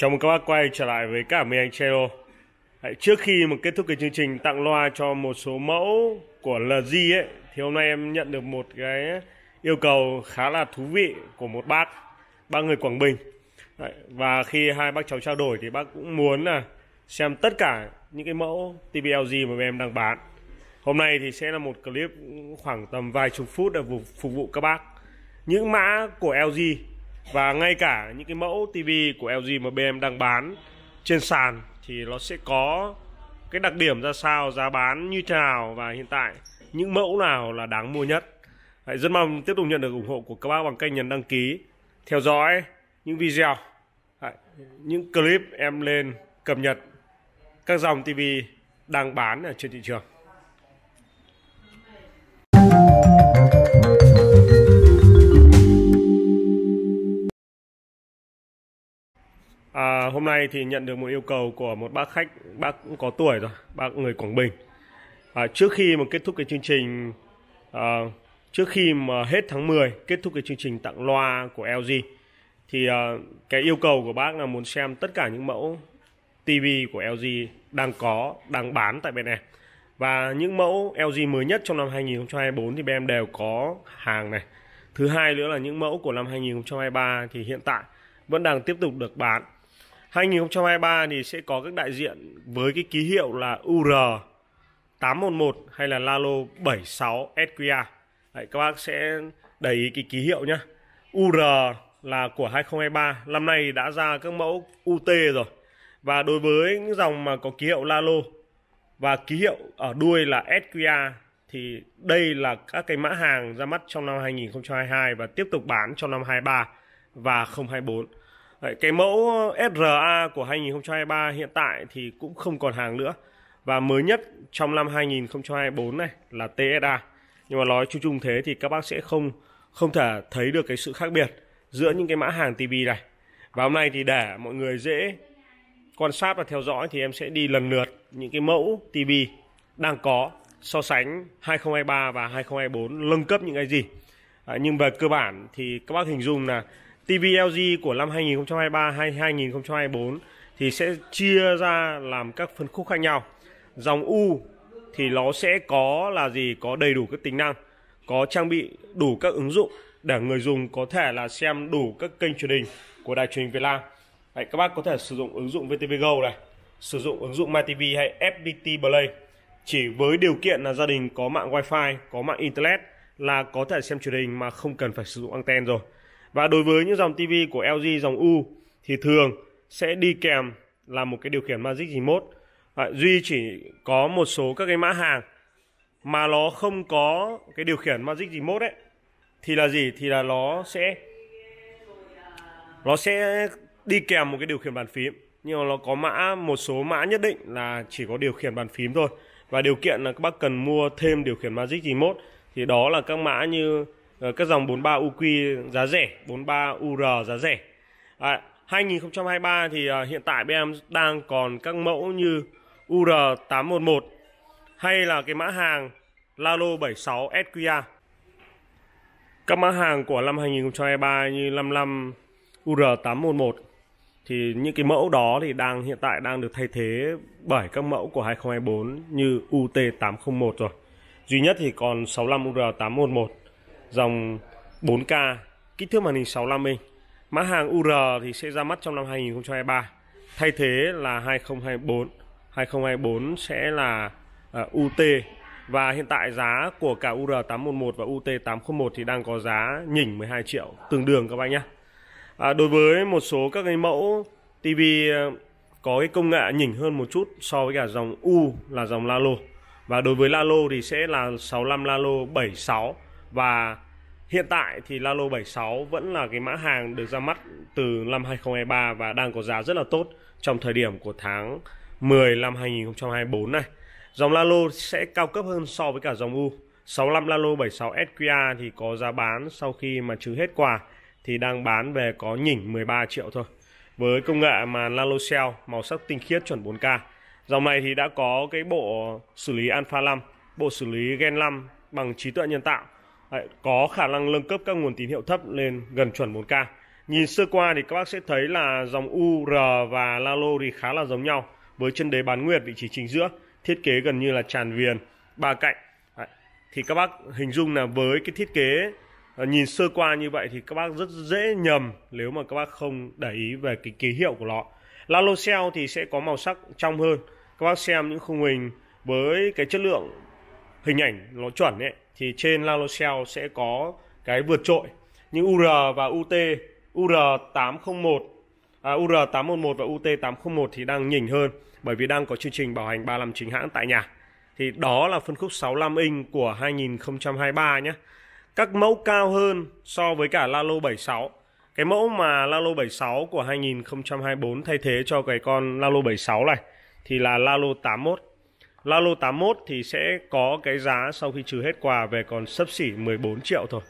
Chào mừng các bác quay trở lại với cả mình anh Chelo Đấy, Trước khi mà kết thúc cái chương trình tặng loa cho một số mẫu của LG ấy Thì hôm nay em nhận được một cái yêu cầu khá là thú vị của một bác Ba người Quảng Bình Và khi hai bác cháu trao đổi thì bác cũng muốn là xem tất cả những cái mẫu TV LG mà em đang bán Hôm nay thì sẽ là một clip khoảng tầm vài chục phút để phục vụ các bác Những mã của LG và ngay cả những cái mẫu TV của LG mà BM đang bán trên sàn thì nó sẽ có cái đặc điểm ra sao giá bán như thế nào và hiện tại những mẫu nào là đáng mua nhất Hãy rất mong tiếp tục nhận được ủng hộ của các bác bằng cách nhấn đăng ký theo dõi những video những clip em lên cập nhật các dòng TV đang bán ở trên thị trường hôm nay thì nhận được một yêu cầu của một bác khách bác cũng có tuổi rồi bác người Quảng Bình à, trước khi mà kết thúc cái chương trình à, trước khi mà hết tháng 10 kết thúc cái chương trình tặng loa của LG thì à, cái yêu cầu của bác là muốn xem tất cả những mẫu TV của LG đang có đang bán tại bên em và những mẫu LG mới nhất trong năm 2024 thì bên em đều có hàng này thứ hai nữa là những mẫu của năm 2023 thì hiện tại vẫn đang tiếp tục được bán 2023 thì sẽ có các đại diện với cái ký hiệu là UR 811 hay là Lalo 76 SQA. Đấy, các bác sẽ để ý cái ký hiệu nhé. UR là của 2023, năm nay đã ra các mẫu UT rồi. Và đối với những dòng mà có ký hiệu Lalo và ký hiệu ở đuôi là SQA thì đây là các cái mã hàng ra mắt trong năm 2022 và tiếp tục bán trong năm 23 và 024. Đấy, cái mẫu SRA của 2023 hiện tại thì cũng không còn hàng nữa và mới nhất trong năm 2024 này là TSA. Nhưng mà nói chung chung thế thì các bác sẽ không không thể thấy được cái sự khác biệt giữa những cái mã hàng TV này. Và hôm nay thì để mọi người dễ quan sát và theo dõi thì em sẽ đi lần lượt những cái mẫu TV đang có so sánh 2023 và 2024 nâng cấp những cái gì. À, nhưng về cơ bản thì các bác hình dung là TV LG của năm 2023 hay 2024 thì sẽ chia ra làm các phân khúc khác nhau. Dòng U thì nó sẽ có là gì? Có đầy đủ các tính năng, có trang bị đủ các ứng dụng để người dùng có thể là xem đủ các kênh truyền hình của đài truyền hình Việt Nam. Đấy, các bác có thể sử dụng ứng dụng VTV Go này, sử dụng ứng dụng MyTV hay FPT Play chỉ với điều kiện là gia đình có mạng wifi, có mạng internet là có thể xem truyền hình mà không cần phải sử dụng anten rồi. Và đối với những dòng TV của LG dòng U thì thường sẽ đi kèm là một cái điều khiển Magic Remote. À, Duy chỉ có một số các cái mã hàng mà nó không có cái điều khiển Magic Remote ấy thì là gì? Thì là nó sẽ nó sẽ đi kèm một cái điều khiển bàn phím nhưng mà nó có mã một số mã nhất định là chỉ có điều khiển bàn phím thôi và điều kiện là các bác cần mua thêm điều khiển Magic Remote thì đó là các mã như Ờ, các dòng 43 UQ giá rẻ, 43 UR giá rẻ. À, 2023 thì à, hiện tại bên em đang còn các mẫu như UR811 hay là cái mã hàng Lalo 76 SQA. Các mã hàng của năm 2023 như 55 UR811 thì những cái mẫu đó thì đang hiện tại đang được thay thế bởi các mẫu của 2024 như UT801 rồi. Duy nhất thì còn 65 UR811 dòng 4K, kích thước màn hình 65 inch. Mã hàng UR thì sẽ ra mắt trong năm 2023. Thay thế là 2024. 2024 sẽ là uh, ờ, UT và hiện tại giá của cả UR811 và UT801 thì đang có giá nhỉnh 12 triệu tương đương các bạn nhé. À, đối với một số các cái mẫu TV ờ, có cái công nghệ nhỉnh hơn một chút so với cả dòng U là dòng Lalo và đối với Lalo thì sẽ là 65 Lalo 76 và hiện tại thì Lalo 76 vẫn là cái mã hàng được ra mắt từ năm 2023 và đang có giá rất là tốt trong thời điểm của tháng 10 năm 2024 này. Dòng Lalo sẽ cao cấp hơn so với cả dòng U. 65 Lalo 76 SQA thì có giá bán sau khi mà trừ hết quà thì đang bán về có nhỉnh 13 triệu thôi. Với công nghệ mà Lalo Cell màu sắc tinh khiết chuẩn 4K. Dòng này thì đã có cái bộ xử lý Alpha 5, bộ xử lý Gen 5 bằng trí tuệ nhân tạo Đấy, có khả năng nâng cấp các nguồn tín hiệu thấp lên gần chuẩn 4K. Nhìn sơ qua thì các bác sẽ thấy là dòng UR và Lalo thì khá là giống nhau với chân đế bán nguyệt vị trí chính giữa, thiết kế gần như là tràn viền ba cạnh. Đấy. Thì các bác hình dung là với cái thiết kế ờ, nhìn sơ qua như vậy thì các bác rất dễ nhầm nếu mà các bác không để ý về cái ký hiệu của nó. Lalo cell thì sẽ có màu sắc trong hơn. Các bác xem những khung hình với cái chất lượng hình ảnh nó chuẩn ấy thì trên Lalo Lanocell sẽ có cái vượt trội như UR và UT UR801 à, UR811 và UT801 thì đang nhỉnh hơn bởi vì đang có chương trình bảo hành 35 chính hãng tại nhà. Thì đó là phân khúc 65 inch của 2023 nhé. Các mẫu cao hơn so với cả Lalo 76. Cái mẫu mà Lalo 76 của 2024 thay thế cho cái con Lalo 76 này thì là Lalo 81 Lalo 81 thì sẽ có cái giá sau khi trừ hết quà về còn sấp xỉ 14 triệu thôi.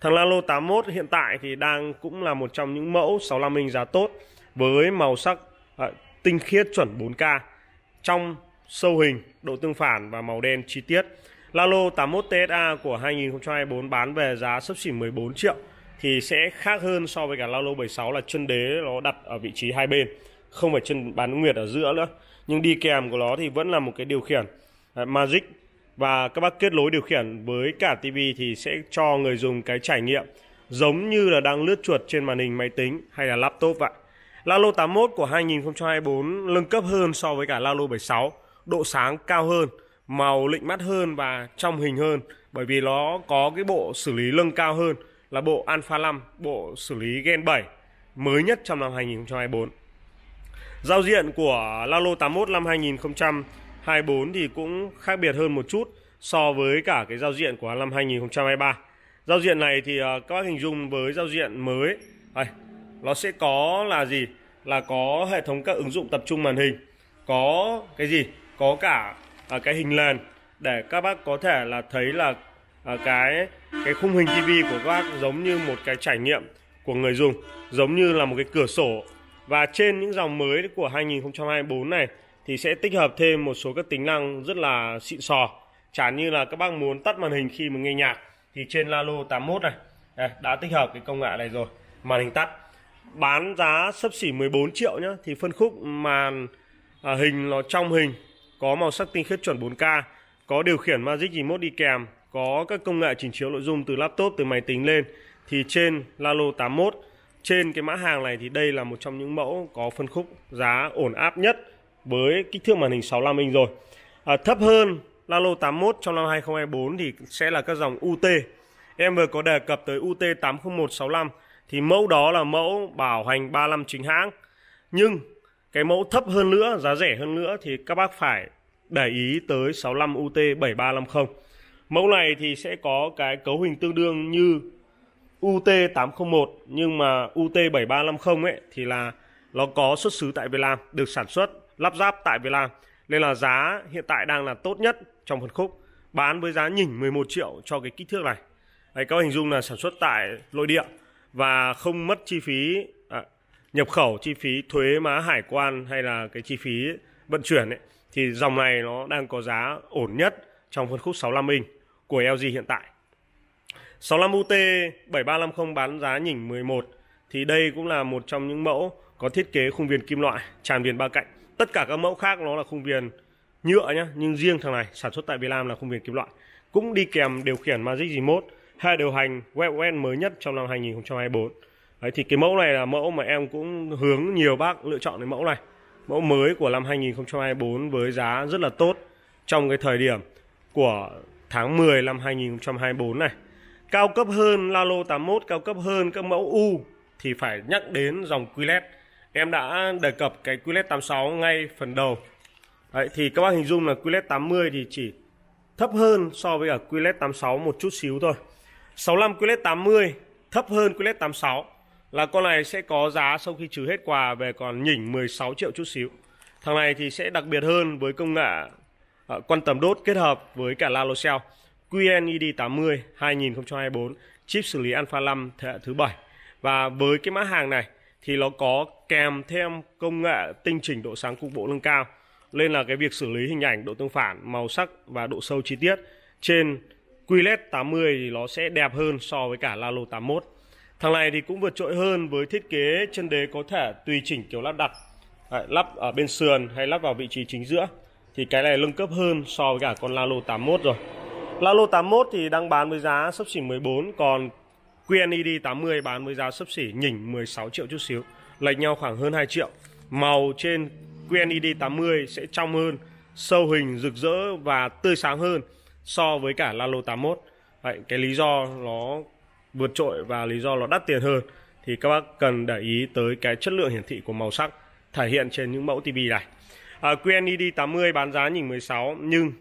Thằng Lalo 81 hiện tại thì đang cũng là một trong những mẫu 65 inch giá tốt với màu sắc à, tinh khiết chuẩn 4K trong sâu hình, độ tương phản và màu đen chi tiết. Lalo 81 TSA của 2024 bán về giá sấp xỉ 14 triệu thì sẽ khác hơn so với cả Lalo 76 là chân đế nó đặt ở vị trí hai bên, không phải chân bán nguyệt ở giữa nữa nhưng đi kèm của nó thì vẫn là một cái điều khiển à, Magic và các bác kết nối điều khiển với cả TV thì sẽ cho người dùng cái trải nghiệm giống như là đang lướt chuột trên màn hình máy tính hay là laptop vậy. Lalo 81 của 2024 nâng cấp hơn so với cả Lalo 76, độ sáng cao hơn, màu lịnh mắt hơn và trong hình hơn bởi vì nó có cái bộ xử lý lưng cao hơn là bộ Alpha 5, bộ xử lý Gen 7 mới nhất trong năm 2024. Giao diện của Lalo 81 năm 2024 thì cũng khác biệt hơn một chút so với cả cái giao diện của năm 2023. Giao diện này thì ờ, các bác hình dung với giao diện mới đây, nó sẽ có là gì? Là có hệ thống các ứng dụng tập trung màn hình, có cái gì? Có cả ờ, cái hình nền để các bác có thể là thấy là ờ, cái cái khung hình TV của các bác giống như một cái trải nghiệm của người dùng, giống như là một cái cửa sổ và trên những dòng mới của 2024 này thì sẽ tích hợp thêm một số các tính năng rất là xịn sò. Chẳng như là các bác muốn tắt màn hình khi mà nghe nhạc thì trên Lalo 81 này đây, đã tích hợp cái công nghệ này rồi. Màn hình tắt. Bán giá sấp xỉ 14 triệu nhá thì phân khúc màn à, hình nó trong hình có màu sắc tinh khiết chuẩn 4K, có điều khiển Magic Remote đi kèm, có các công nghệ chỉnh chiếu nội dung từ laptop từ máy tính lên thì trên Lalo 81 trên cái mã hàng này thì đây là một trong những mẫu có phân khúc giá ổn áp nhất với kích thước màn hình 65 inch rồi à, thấp hơn Lalo 81 trong năm 2024 thì sẽ là các dòng UT em vừa có đề cập tới UT 80165 thì mẫu đó là mẫu bảo hành 35 chính hãng nhưng cái mẫu thấp hơn nữa giá rẻ hơn nữa thì các bác phải để ý tới 65 UT 7350 mẫu này thì sẽ có cái cấu hình tương đương như UT801 nhưng mà UT7350 ấy thì là nó có xuất xứ tại Việt Nam, được sản xuất, lắp ráp tại Việt Nam. Nên là giá hiện tại đang là tốt nhất trong phân khúc, bán với giá nhỉnh 11 triệu cho cái kích thước này. Đấy, các bạn hình dung là sản xuất tại nội địa và không mất chi phí à, nhập khẩu, chi phí thuế má hải quan hay là cái chi phí vận chuyển ấy thì dòng này nó đang có giá ổn nhất trong phân khúc 65 inch của LG hiện tại. 65 UT 7350 bán giá nhỉnh 11 thì đây cũng là một trong những mẫu có thiết kế khung viền kim loại, tràn viền ba cạnh. Tất cả các mẫu khác nó là khung viền nhựa nhá, nhưng riêng thằng này sản xuất tại Việt Nam là khung viền kim loại. Cũng đi kèm điều khiển Magic Remote, hai điều hành WebOS mới nhất trong năm 2024. Đấy thì cái mẫu này là mẫu mà em cũng hướng nhiều bác lựa chọn cái mẫu này. Mẫu mới của năm 2024 với giá rất là tốt trong cái thời điểm của tháng 10 năm 2024 này cao cấp hơn Lalo 81 cao cấp hơn các mẫu U thì phải nhắc đến dòng QLED em đã đề cập cái QLED 86 ngay phần đầu Đấy, thì các bác hình dung là QLED 80 thì chỉ thấp hơn so với ở QLED 86 một chút xíu thôi 65 QLED 80 thấp hơn QLED 86 là con này sẽ có giá sau khi trừ hết quà về còn nhỉnh 16 triệu chút xíu thằng này thì sẽ đặc biệt hơn với công nghệ ờ, quan tầm đốt kết hợp với cả Lalo Cell QNED 80 2024 chip xử lý Alpha 5 thế hệ thứ 7 và với cái mã hàng này thì nó có kèm thêm công nghệ tinh chỉnh độ sáng cục bộ nâng cao nên là cái việc xử lý hình ảnh độ tương phản màu sắc và độ sâu chi tiết trên QLED 80 thì nó sẽ đẹp hơn so với cả Lalo 81 thằng này thì cũng vượt trội hơn với thiết kế chân đế có thể tùy chỉnh kiểu lắp đặt lắp ở bên sườn hay lắp vào vị trí chính giữa thì cái này nâng cấp hơn so với cả con Lalo 81 rồi Lalo 81 thì đang bán với giá sấp xỉ 14 còn QNED 80 bán với giá sấp xỉ nhỉnh 16 triệu chút xíu lệch nhau khoảng hơn 2 triệu màu trên QNED 80 sẽ trong hơn sâu hình rực rỡ và tươi sáng hơn so với cả Lalo 81 Vậy, cái lý do nó vượt trội và lý do nó đắt tiền hơn thì các bác cần để ý tới cái chất lượng hiển thị của màu sắc thể hiện trên những mẫu TV này. À, QNED 80 bán giá nhỉnh 16 nhưng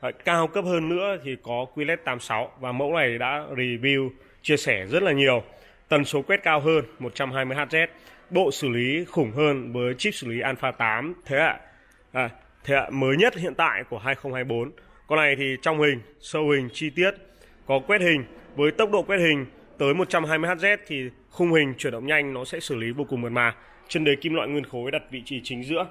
À, cao cấp hơn nữa thì có QLED 86 và mẫu này đã review chia sẻ rất là nhiều. Tần số quét cao hơn 120Hz, bộ xử lý khủng hơn với chip xử lý Alpha 8 thế hệ à, thế hệ mới nhất hiện tại của 2024. Con này thì trong hình, sâu hình, chi tiết, có quét hình với tốc độ quét hình tới 120Hz thì khung hình chuyển động nhanh nó sẽ xử lý vô cùng mượt mà. Chân đế kim loại nguyên khối đặt vị trí chính giữa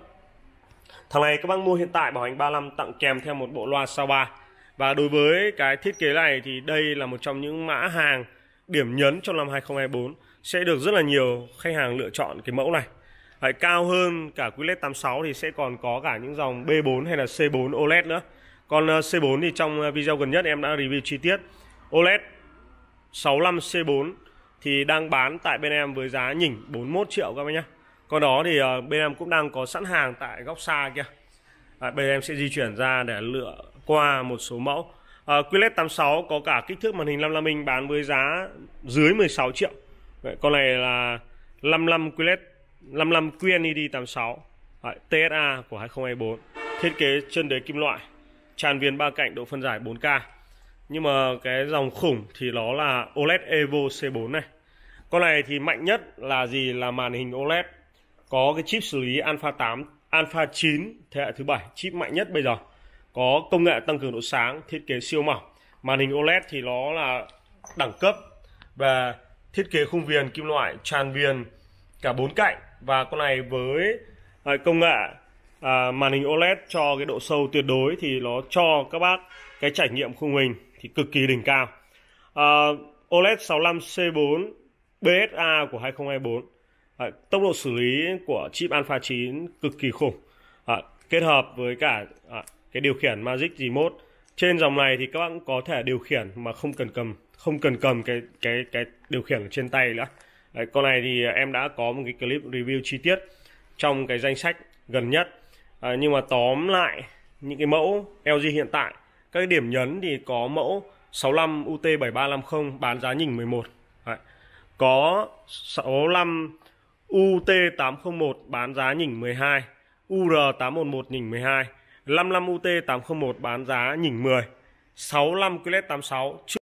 Thằng này các bác mua hiện tại bảo hành 35 tặng kèm theo một bộ loa sao 3. Và đối với cái thiết kế này thì đây là một trong những mã hàng điểm nhấn trong năm 2024 sẽ được rất là nhiều khách hàng lựa chọn cái mẫu này. Đấy, cao hơn cả quý LED 86 thì sẽ còn có cả những dòng B4 hay là C4 OLED nữa. Còn ờ, C4 thì trong ờ, video gần nhất em đã review chi tiết. OLED 65 C4 thì đang bán tại bên em với giá nhỉnh 41 triệu các bác nhé con đó thì ờ, bên em cũng đang có sẵn hàng tại góc xa kia à, bây giờ em sẽ di chuyển ra để lựa qua một số mẫu à, QLED 86 có cả kích thước màn hình 55 inch bán với giá dưới 16 triệu vậy con này là 55 QLED 55 QNED 86 Đấy, TSA của 2024 thiết kế chân đế kim loại tràn viền ba cạnh độ phân giải 4K nhưng mà cái dòng khủng thì nó là OLED Evo C4 này con này thì mạnh nhất là gì là màn hình OLED có cái chip xử lý Alpha 8, Alpha 9 thế hệ thứ bảy chip mạnh nhất bây giờ. Có công nghệ tăng cường độ sáng, thiết kế siêu mỏng. Màn hình OLED thì nó là đẳng cấp và thiết kế khung viền kim loại tràn viền cả bốn cạnh và con này với à, công nghệ à, màn hình OLED cho cái độ sâu tuyệt đối thì nó cho các bác cái trải nghiệm khung hình thì cực kỳ đỉnh cao. À, OLED 65C4 BSA của 2024 À, tốc độ xử lý của chip Alpha 9 cực kỳ khủng. À, kết hợp với cả à, cái điều khiển Magic Remote trên dòng này thì các bạn cũng có thể điều khiển mà không cần cầm không cần cầm cái cái cái điều khiển trên tay nữa. Đấy, con này thì em đã có một cái clip review chi tiết trong cái danh sách gần nhất. À, nhưng mà tóm lại những cái mẫu LG hiện tại các cái điểm nhấn thì có mẫu 65 UT7350 bán giá nhỉnh 11. Đấy. Có 65 UT801 bán giá nhỉnh 12, UR811 nhỉnh 12, 55 UT801 bán giá nhỉnh 10, 65 QLED 86